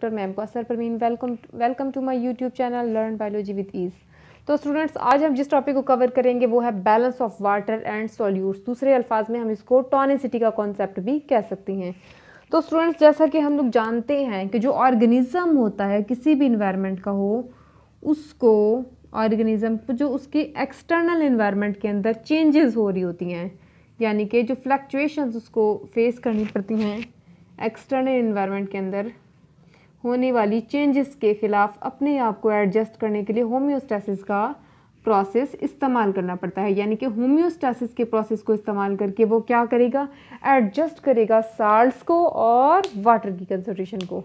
doctor ma'am को Asar Parveen welcome welcome to my YouTube channel learn biology with ease तो students आज हम जिस टॉपिक को कवर करेंगे वो है balance of water and solutes दूसरे अल्फाज में हम इसको टॉनिसिटी का कॉन्सेप्ट भी कह सकते हैं तो स्टूडेंट्स जैसा कि हम लोग जानते हैं कि जो ऑर्गेनिज़म होता है किसी भी इन्वायरमेंट का हो उसको ऑर्गेनिज़म जो उसकी एक्सटर्नल इन्वायरमेंट के अंदर चेंजेस हो रही होती हैं यानी कि जो फ्लक्चुएशंस उसको फेस करनी पड़ती हैं एक्सटर्नल इन्वायरमेंट के अंदर होने वाली चेंजेस के ख़िलाफ़ अपने आप को एडजस्ट करने के लिए होम्योस्टेसिस का प्रोसेस इस्तेमाल करना पड़ता है यानी कि होम्योस्टेसिस के प्रोसेस को इस्तेमाल करके वो क्या करेगा एडजस्ट करेगा साल्ट को और वाटर की कंसनट्रेशन को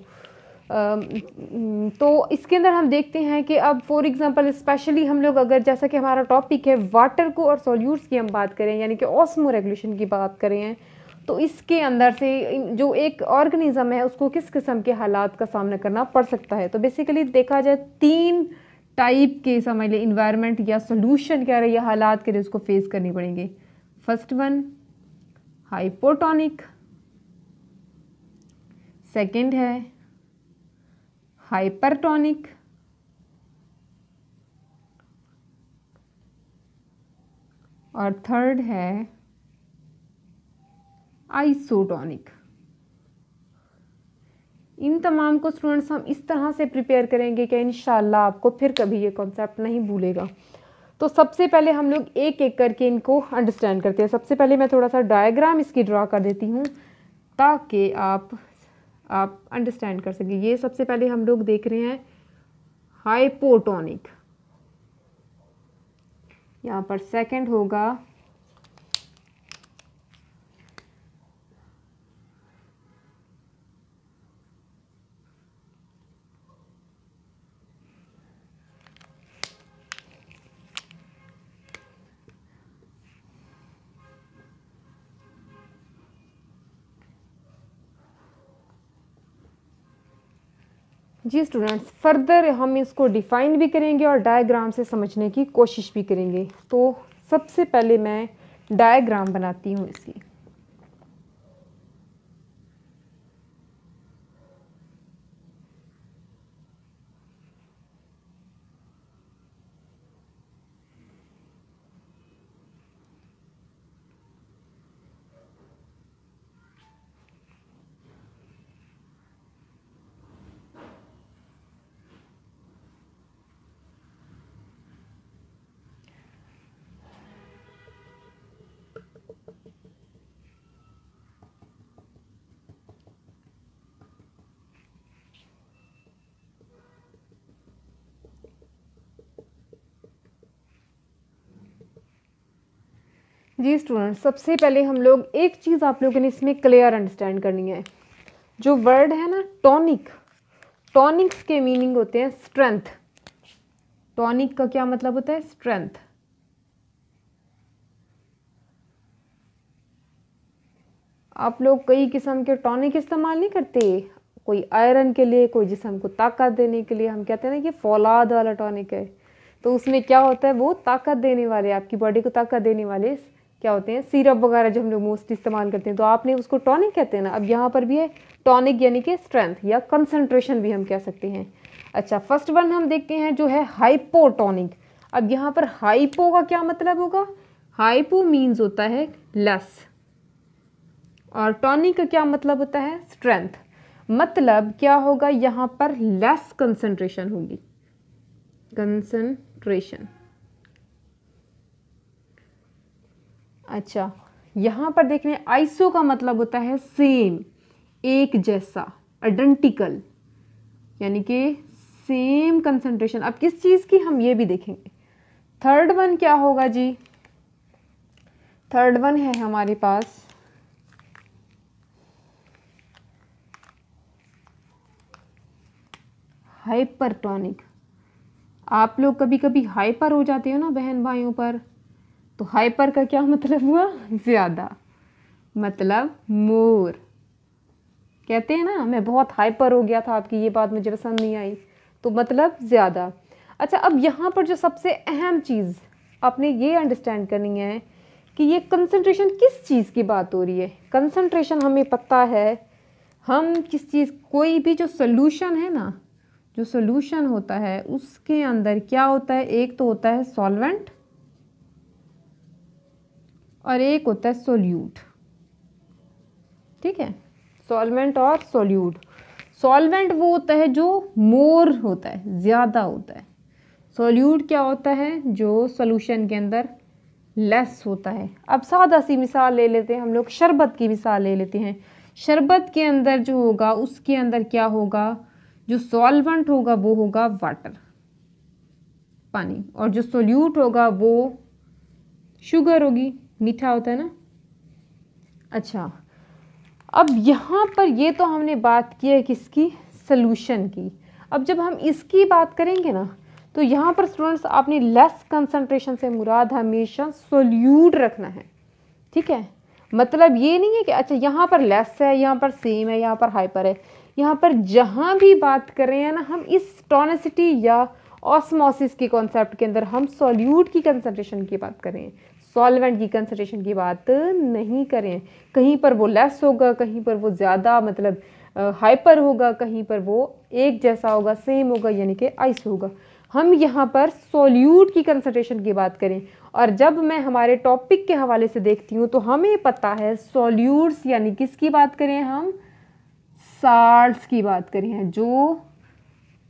तो इसके अंदर हम देखते हैं कि अब फॉर एग्जांपल स्पेशली हम लोग अगर जैसा कि हमारा टॉपिक है वाटर को और सॉल्यूट्स की हम बात करें यानी कि ऑस्मो रेगुलेशन की बात करें तो इसके अंदर से जो एक ऑर्गेनिज्म है उसको किस किस्म के हालात का सामना करना पड़ सकता है तो बेसिकली देखा जाए तीन टाइप के समझ लें इन्वायरमेंट या सोल्यूशन कह रहे या हालात के लिए उसको फेस करनी पड़ेंगे फर्स्ट वन हाइपोटोनिक सेकेंड है हाइपरटोनिक और थर्ड है आइसोटॉनिक इन तमाम को स्टूडेंट्स हम इस तरह से प्रिपेयर करेंगे कि इन आपको फिर कभी ये कॉन्सेप्ट नहीं भूलेगा तो सबसे पहले हम लोग एक एक करके इनको अंडरस्टैंड करते हैं सबसे पहले मैं थोड़ा सा डायग्राम इसकी ड्रा कर देती हूँ ताकि आप आप अंडरस्टैंड कर सकें ये सबसे पहले हम लोग देख रहे हैं हाइपोटोनिक यहाँ पर सेकंड होगा जी स्टूडेंट्स फर्दर हम इसको डिफ़ाइन भी करेंगे और डायग्राम से समझने की कोशिश भी करेंगे तो सबसे पहले मैं डायग्राम बनाती हूँ इसकी जी स्टूडेंट सबसे पहले हम लोग एक चीज़ आप लोगों ने इसमें क्लियर अंडरस्टैंड करनी है जो वर्ड है ना टॉनिक टॉनिक्स के मीनिंग होते हैं स्ट्रेंथ टॉनिक का क्या मतलब होता है स्ट्रेंथ आप लोग कई किस्म के टॉनिक इस्तेमाल नहीं करते कोई आयरन के लिए कोई जिसम को ताकत देने के लिए हम कहते हैं ना ये फौलाद वाला टॉनिक है तो उसमें क्या होता है वो ताकत देने वाले आपकी बॉडी को ताकत देने वाले क्या होते हैं सिरप वगैरह जो हम लोग मोस्टली इस्तेमाल करते हैं तो आपने उसको टॉनिक कहते हैं ना अब यहाँ पर भी है टॉनिक यानी कि स्ट्रेंथ या कंसनट्रेशन भी हम कह सकते हैं अच्छा फर्स्ट वन हम देखते हैं जो है हाइपोटॉनिक अब यहाँ पर हाइपो का क्या मतलब होगा हाइपो मीन्स होता है लेस और टॉनिक का क्या मतलब होता है स्ट्रेंथ मतलब क्या होगा यहाँ पर लेस कंसनट्रेशन होगी कंसनट्रेशन अच्छा यहाँ पर देख रहे हैं आइसो का मतलब होता है सेम एक जैसा आइडेंटिकल यानी कि सेम कंसंट्रेशन अब किस चीज़ की हम ये भी देखेंगे थर्ड वन क्या होगा जी थर्ड वन है हमारे पास हाइपरटोनिक आप लोग कभी कभी हाइपर हो जाते हो ना बहन भाइयों पर तो हाइपर का क्या मतलब हुआ ज़्यादा मतलब मोर कहते हैं ना मैं बहुत हाइपर हो गया था आपकी ये बात मुझे पसंद नहीं आई तो मतलब ज़्यादा अच्छा अब यहाँ पर जो सबसे अहम चीज़ आपने ये अंडरस्टैंड करनी है कि ये कंसंट्रेशन किस चीज़ की बात हो रही है कंसंट्रेशन हमें पता है हम किस चीज़ कोई भी जो सोल्यूशन है ना जो सोल्यूशन होता है उसके अंदर क्या होता है एक तो होता है सॉल्वेंट और एक होता है सोल्यूट ठीक है सॉल्वेंट और सोल्यूट सॉल्वेंट वो होता है जो मोर होता है ज़्यादा होता है सोल्यूट क्या होता है जो सोल्यूशन के अंदर लेस होता है अब सादा सी मिसाल ले लेते हैं हम लोग शरबत की मिसाल ले लेते हैं शरबत के अंदर जो होगा उसके अंदर क्या होगा जो सॉल्वेंट होगा वो होगा वाटर पानी और जो सोल्यूट होगा वो शुगर होगी मीठा होता है ना अच्छा अब यहाँ पर ये तो हमने बात की है किसकी सल्यूशन की अब जब हम इसकी बात करेंगे ना तो यहाँ पर स्टूडेंट्स आपने लेस कंसंट्रेशन से मुराद हमेशा सोल्यूट रखना है ठीक है मतलब ये नहीं है कि अच्छा यहाँ पर लेस है यहाँ पर सेम है यहाँ पर हाइपर है यहाँ पर जहाँ भी बात कर रहे हैं ना हम इस टॉनिसिटी या ऑस्मोसिस के कॉन्सेप्ट के अंदर हम सोल्यूड की कंसनट्रेशन की बात कर रहे हैं सॉल्वेंट की कंसनट्रेशन की बात नहीं करें कहीं पर वो लेस होगा कहीं पर वो ज़्यादा मतलब हाइपर होगा कहीं पर वो एक जैसा होगा सेम होगा यानी कि आइस होगा हम यहाँ पर सोल्यूट की कंसनट्रेशन की बात करें और जब मैं हमारे टॉपिक के हवाले से देखती हूँ तो हमें पता है सोल्यूट्स यानी किसकी बात करें हम साल्ट की बात करें जो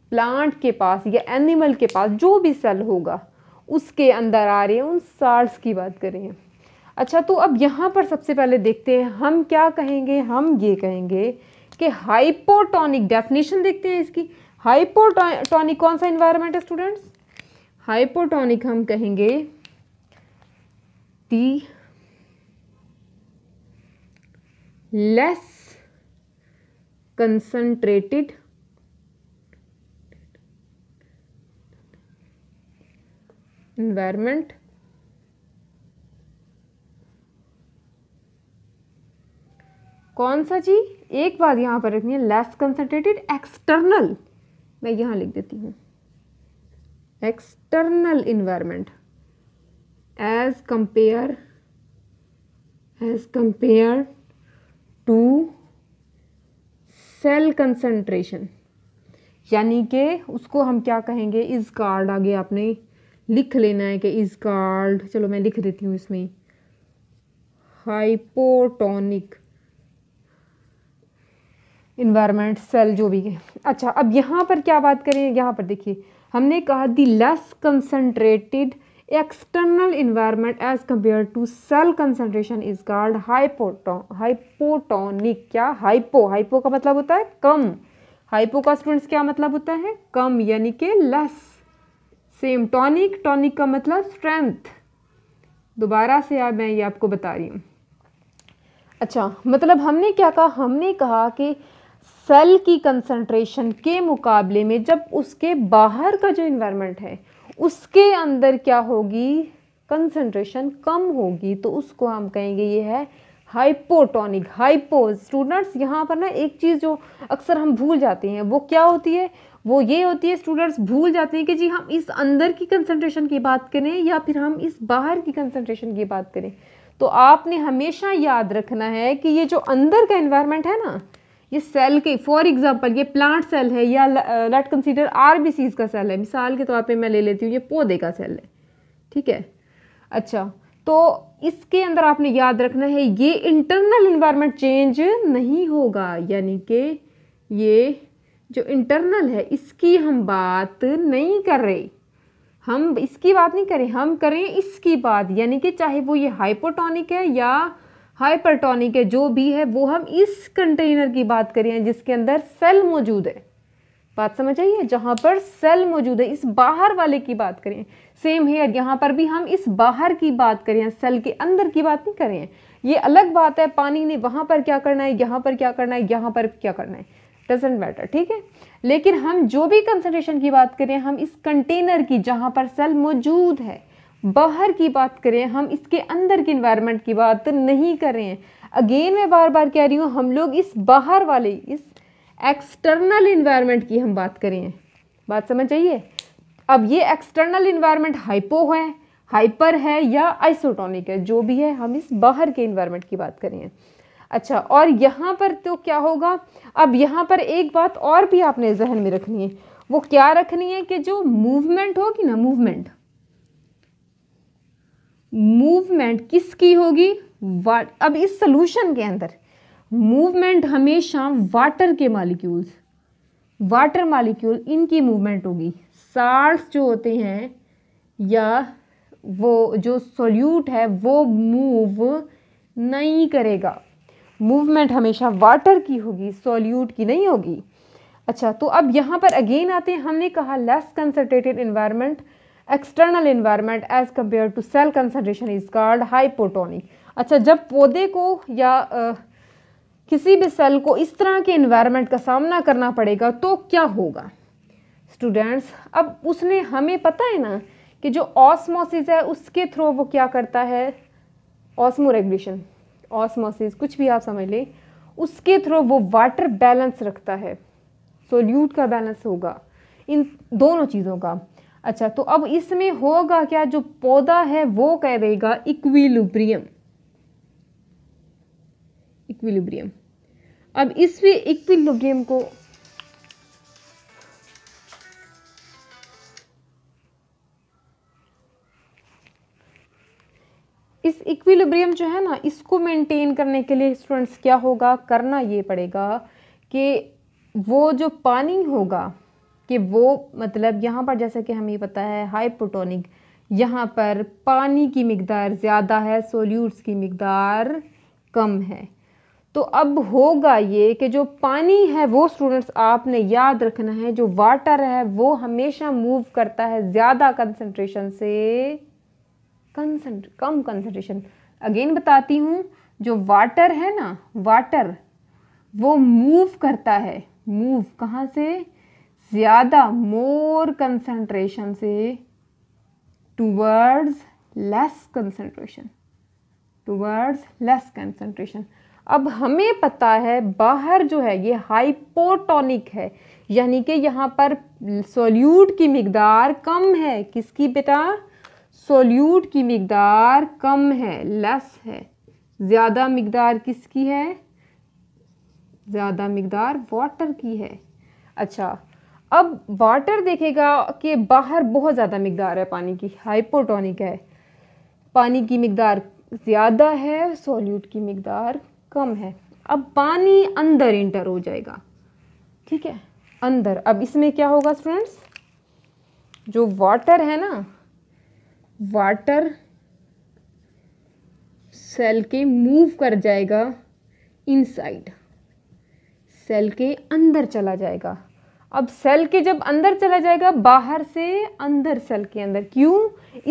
प्लांट के पास या एनिमल के पास जो भी सेल होगा उसके अंदर आ रहे हैं उन सार्स की बात कर रही हैं अच्छा तो अब यहाँ पर सबसे पहले देखते हैं हम क्या कहेंगे हम ये कहेंगे कि हाइपोटोनिक डेफिनेशन देखते हैं इसकी हाइपोटोनिक कौन सा इन्वायरमेंट है स्टूडेंट्स हाइपोटोनिक हम कहेंगे दी लेस कंसनट्रेटेड environment कौन सा जी एक बात यहां पर रखनी है लेस कंसनट्रेटेड एक्सटर्नल मैं यहां लिख देती हूं external environment as compare as compare to cell concentration यानी कि उसको हम क्या कहेंगे इस कार्ड आगे आपने लिख लेना है कि इज़ कॉल्ड चलो मैं लिख देती हूँ इसमें हाइपोटोनिक इन्वायरमेंट सेल जो भी है अच्छा अब यहाँ पर क्या बात करें यहाँ पर देखिए हमने कहा the less concentrated external environment as compare to cell concentration is called hypoto hypotonic क्या हाइपो हाइपो का मतलब होता है कम हाइपो का स्टूडेंट्स क्या मतलब होता है कम यानी कि लेस सेम टॉनिक टॉनिक का मतलब स्ट्रेंथ दोबारा से आप मैं ये आपको बता रही हूँ अच्छा मतलब हमने क्या कहा हमने कहा कि सेल की कंसंट्रेशन के मुकाबले में जब उसके बाहर का जो इन्वायरमेंट है उसके अंदर क्या होगी कंसंट्रेशन कम होगी तो उसको हम कहेंगे ये है हाइपोटोनिक हाइपो स्टूडेंट्स यहाँ पर ना एक चीज़ जो अक्सर हम भूल जाते हैं वो क्या होती है वो ये होती है स्टूडेंट्स भूल जाते हैं कि जी हम इस अंदर की कंसंट्रेशन की बात करें या फिर हम इस बाहर की कंसंट्रेशन की बात करें तो आपने हमेशा याद रखना है कि ये जो अंदर का इन्वायरमेंट है ना ये सेल के फॉर एग्जांपल ये प्लांट सेल है या लेट कंसीडर आर का सेल है मिसाल के तौर पर मैं ले लेती हूँ ये पौधे का सेल है ठीक है अच्छा तो इसके अंदर आपने याद रखना है ये इंटरनल इन्वायरमेंट चेंज नहीं होगा यानी कि ये जो इंटरनल है इसकी हम बात नहीं कर रहे हम इसकी बात नहीं करें हम करें इसकी बात यानी कि चाहे वो ये हाइपोटोनिक है या हाइपरटोनिक है जो भी है वो हम इस कंटेनर की बात करें जिसके अंदर सेल मौजूद है बात समझ आइए जहाँ पर सेल मौजूद है इस बाहर वाले की बात करें सेम हेयर यहाँ पर भी हम इस बाहर की बात करें सेल के अंदर की बात नहीं करें ये अलग बात है पानी ने वहाँ पर क्या करना है यहाँ पर क्या करना है यहाँ पर क्या करना है डजेंट मैटर ठीक है लेकिन हम जो भी कंसनट्रेशन की बात करें हम इस कंटेनर की जहाँ पर सेल मौजूद है बाहर की बात करें हम इसके अंदर की इन्वायरमेंट की बात नहीं कर रहे हैं अगेन मैं बार बार कह रही हूँ हम लोग इस बाहर वाले इस एक्सटर्नल इन्वायरमेंट की हम बात करें बात समझ आइए अब ये एक्सटर्नल इन्वायरमेंट हाइपो है हाइपर है या आइसोटोनिक है जो भी है हम इस बाहर के इन्वायरमेंट की बात करें अच्छा और यहाँ पर तो क्या होगा अब यहाँ पर एक बात और भी आपने जहन में रखनी है वो क्या रखनी है कि जो मूवमेंट होगी ना मूवमेंट मूवमेंट किसकी होगी वाट अब इस सोल्यूशन के अंदर मूवमेंट हमेशा वाटर के मालिक्यूल्स वाटर मालिक्यूल इनकी मूवमेंट होगी साल्ट जो होते हैं या वो जो सोल्यूट है वो मूव नहीं करेगा मूवमेंट हमेशा वाटर की होगी सॉल्यूट की नहीं होगी अच्छा तो अब यहाँ पर अगेन आते हैं हमने कहा less concentrated environment external environment as compare to cell concentration is called hypotonic अच्छा जब पौधे को या आ, किसी भी सेल को इस तरह के इन्वायरमेंट का सामना करना पड़ेगा तो क्या होगा स्टूडेंट्स अब उसने हमें पता है ना कि जो ऑसमोसिस है उसके थ्रू वो क्या करता है ऑस्मो रेगुलेशन ऑसमोसिस कुछ भी आप समझ लें उसके थ्रू वो वाटर बैलेंस रखता है सोल्यूट का बैलेंस होगा इन दोनों चीज़ों का अच्छा तो अब इसमें होगा क्या जो पौधा है वो कह देगा इक्विलिब्रियम इक्विलिब्रियम अब इस इक्विलिब्रियम को इस इक्विलिब्रियम जो है ना इसको मेंटेन करने के लिए स्टूडेंट्स क्या होगा करना ये पड़ेगा कि वो जो पानी होगा कि वो मतलब यहाँ पर जैसा कि हमें पता है हाइपोटोनिक यहाँ पर पानी की मकदार ज़्यादा है सोल्यूट्स की मकदार कम है तो अब होगा ये कि जो पानी है वो स्टूडेंट्स आपने याद रखना है जो वाटर है वो हमेशा मूव करता है ज़्यादा कंसनट्रेशन से कंसनट कम कंसेंट्रेशन अगेन बताती हूँ जो वाटर है ना वाटर वो मूव करता है मूव कहाँ से ज़्यादा मोर कंसेंट्रेशन से towards less concentration towards less concentration अब हमें पता है बाहर जो है ये हाइपोटोनिक है यानी कि यहाँ पर सोल्यूट की मकदार कम है किसकी बेटा सोल्यूट की मकदार कम है लेस है ज़्यादा मकदार किसकी है ज़्यादा मकदार वाटर की है अच्छा अब वाटर देखेगा कि बाहर बहुत ज़्यादा मकदार है पानी की हाइपोटोनिक है पानी की मकदार ज़्यादा है सोल्यूट की मकदार कम है अब पानी अंदर इंटर हो जाएगा ठीक है अंदर अब इसमें क्या होगा स्टूडेंट्स जो वाटर है ना वाटर सेल के मूव कर जाएगा इनसाइड सेल के अंदर चला जाएगा अब सेल के जब अंदर चला जाएगा बाहर से अंदर सेल के अंदर क्यों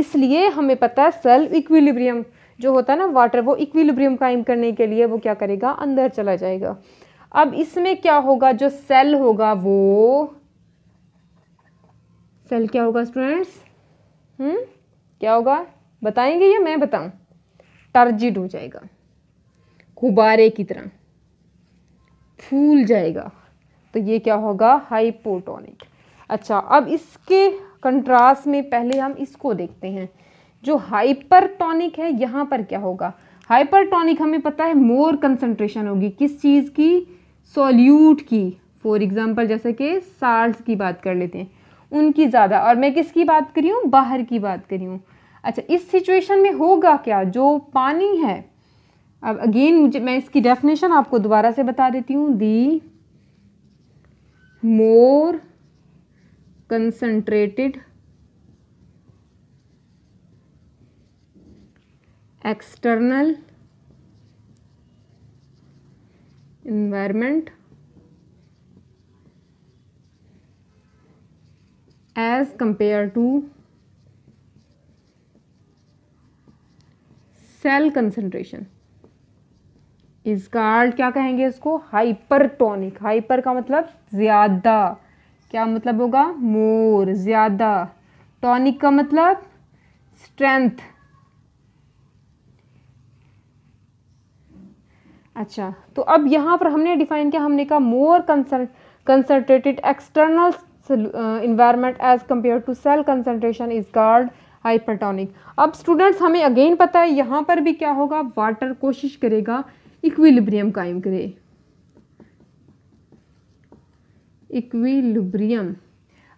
इसलिए हमें पता है सेल इक्विलिब्रियम जो होता है ना वाटर वो इक्विलिब्रियम कायम करने के लिए वो क्या करेगा अंदर चला जाएगा अब इसमें क्या होगा जो सेल होगा वो सेल क्या होगा स्टूडेंट्स हम्म क्या होगा बताएंगे या मैं बताऊं टर्जिड हो जाएगा गुब्बारे की तरह फूल जाएगा तो ये क्या होगा हाइपोटोनिक अच्छा अब इसके कंट्रास्ट में पहले हम इसको देखते हैं जो हाइपरटोनिक है यहाँ पर क्या होगा हाइपरटोनिक हमें पता है मोर कंसंट्रेशन होगी किस चीज़ की सॉल्यूट की फॉर एग्जांपल जैसे कि साल्ट की बात कर लेते हैं उनकी ज़्यादा और मैं किसकी बात करी हूँ बाहर की बात करी हूँ अच्छा इस सिचुएशन में होगा क्या जो पानी है अब अगेन मुझे मैं इसकी डेफिनेशन आपको दोबारा से बता देती हूँ the more concentrated external environment as compared to cell concentration इसका आर्ट क्या कहेंगे इसको हाइपरटोनिक हाइपर का मतलब ज़्यादा क्या मतलब होगा मोर ज़्यादा टॉनिक का मतलब स्ट्रेंथ अच्छा तो अब यहाँ पर हमने डिफाइन किया हमने कहा more con concentrated external environment as compare to cell concentration is called hypertonic अब स्टूडेंट्स हमें अगेन पता है यहाँ पर भी क्या होगा वाटर कोशिश करेगा इक्विलिब्रियम कायम करे इक्विलिब्रियम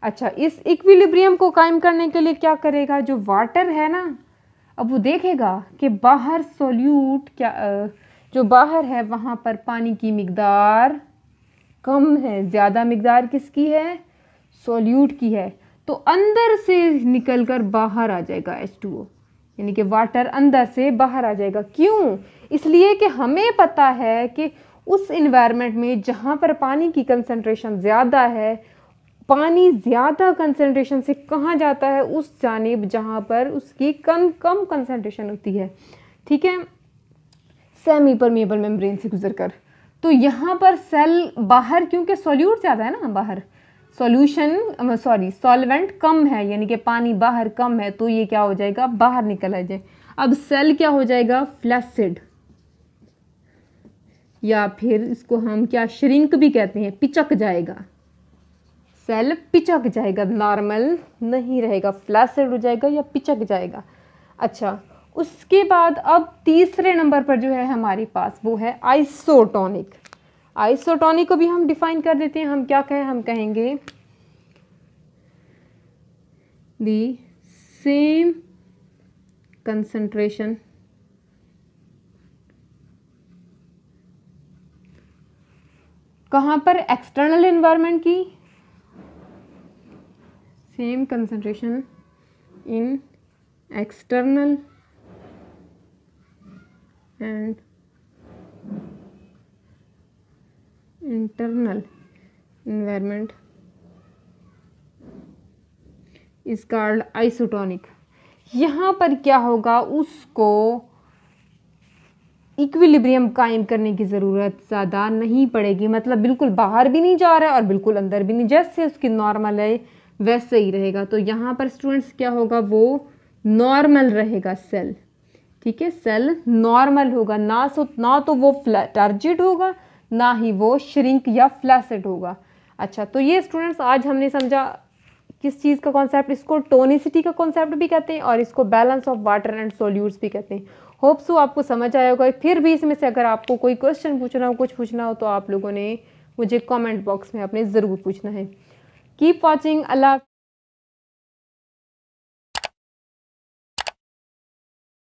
अच्छा इस इक्विलिब्रियम को कायम करने के लिए क्या करेगा जो वाटर है ना अब वो देखेगा कि बाहर सोल्यूट क्या जो बाहर है वहाँ पर पानी की मकदार कम है ज़्यादा मकदार किसकी है सोल्यूट की है तो अंदर से निकल कर बाहर आ जाएगा एच टू ओ यानी कि वाटर अंदर से बाहर आ जाएगा क्यों इसलिए कि हमें पता है कि उस इन्वायरमेंट में जहाँ पर पानी की कंसनट्रेशन ज़्यादा है पानी ज़्यादा कंसनट्रेशन से कहाँ जाता है उस जानब जहाँ पर उसकी कम कम कंसनट्रेशन होती है ठीक है सेमी परमेबल मेम्ब्रेन से गुजर कर तो यहाँ पर सेल बाहर क्योंकि सॉल्यूट ज़्यादा है ना बाहर सॉल्यूशन सॉरी सॉल्वेंट कम है यानी कि पानी बाहर कम है तो ये क्या हो जाएगा बाहर निकल आ जाए अब सेल क्या हो जाएगा फ्लैसिड या फिर इसको हम क्या श्रिंक भी कहते हैं पिचक जाएगा सेल पिचक जाएगा नॉर्मल नहीं रहेगा फ्लैसिड हो जाएगा या पिचक जाएगा अच्छा उसके बाद अब तीसरे नंबर पर जो है हमारे पास वो है आइसोटोनिक आइसोटोनी को भी हम डिफाइन कर देते हैं हम क्या कहें हम कहेंगे दी सेम कंसंट्रेशन कहाँ पर एक्सटर्नल इन्वायरमेंट की same concentration in external and internal environment is called isotonic यहाँ पर क्या होगा उसको इक्विलिब्रियम कायम करने की ज़रूरत ज़्यादा नहीं पड़ेगी मतलब बिल्कुल बाहर भी नहीं जा रहा और बिल्कुल अंदर भी नहीं जैसे उसकी नॉर्मल है वैसे ही रहेगा तो यहाँ पर स्टूडेंट्स क्या होगा वो नॉर्मल रहेगा सेल ठीक है सेल नॉर्मल होगा ना सो ना तो वो टर्जिड होगा ना ही वो श्रिंक या फ्लैसेड होगा अच्छा तो ये स्टूडेंट्स आज हमने समझा किस चीज़ का कॉन्सेप्ट इसको टोनिसिटी का कॉन्सेप्ट भी कहते हैं और इसको balance of water and solutes भी कहते हैं होप सो आपको समझ आया होगा फिर भी इसमें से अगर आपको कोई क्वेश्चन पूछना हो कुछ पूछना हो तो आप लोगों ने मुझे कमेंट बॉक्स में अपने ज़रूर पूछना है कीप वॉचिंग अल्लाह